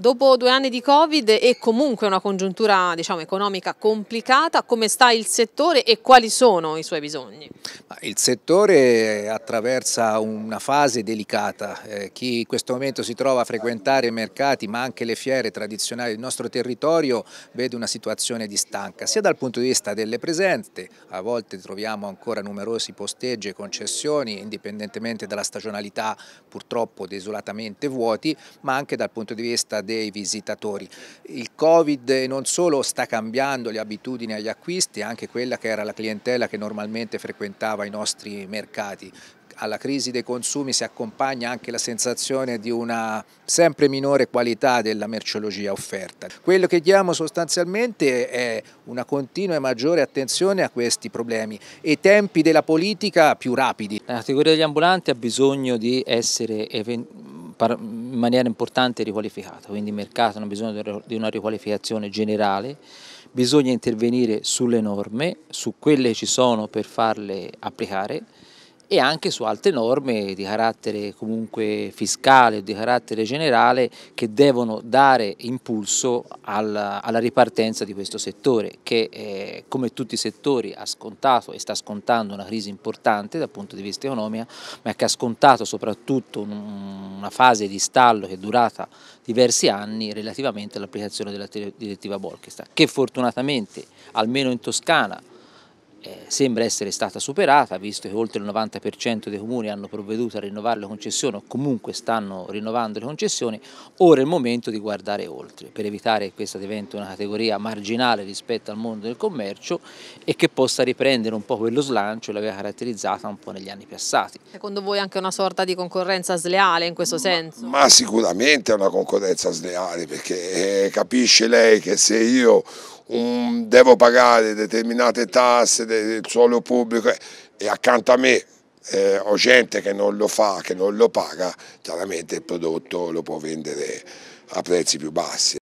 Dopo due anni di Covid e comunque una congiuntura diciamo, economica complicata, come sta il settore e quali sono i suoi bisogni? Il settore attraversa una fase delicata. Eh, chi in questo momento si trova a frequentare i mercati ma anche le fiere tradizionali del nostro territorio vede una situazione di stanca, sia dal punto di vista delle presenze, a volte troviamo ancora numerosi posteggi e concessioni indipendentemente dalla stagionalità purtroppo desolatamente vuoti, ma anche dal punto di vista dei visitatori. Il Covid non solo sta cambiando le abitudini agli acquisti, anche quella che era la clientela che normalmente frequentava i nostri mercati alla crisi dei consumi si accompagna anche la sensazione di una sempre minore qualità della merceologia offerta. Quello che diamo sostanzialmente è una continua e maggiore attenzione a questi problemi e i tempi della politica più rapidi. La categoria degli ambulanti ha bisogno di essere in maniera importante riqualificata, quindi il mercato ha bisogno di una riqualificazione generale, bisogna intervenire sulle norme, su quelle che ci sono per farle applicare e anche su altre norme di carattere comunque fiscale, di carattere generale che devono dare impulso alla, alla ripartenza di questo settore che eh, come tutti i settori ha scontato e sta scontando una crisi importante dal punto di vista economico, ma che ha scontato soprattutto un, una fase di stallo che è durata diversi anni relativamente all'applicazione della direttiva Bolkestein che fortunatamente almeno in Toscana eh, sembra essere stata superata, visto che oltre il 90% dei comuni hanno provveduto a rinnovare le concessioni o comunque stanno rinnovando le concessioni, ora è il momento di guardare oltre, per evitare che questa diventi una categoria marginale rispetto al mondo del commercio e che possa riprendere un po' quello slancio che l'aveva caratterizzata un po' negli anni passati. Secondo voi anche una sorta di concorrenza sleale in questo ma, senso? Ma sicuramente è una concorrenza sleale perché eh, capisce lei che se io un, devo pagare determinate tasse del suolo pubblico e accanto a me eh, ho gente che non lo fa, che non lo paga, chiaramente il prodotto lo può vendere a prezzi più bassi.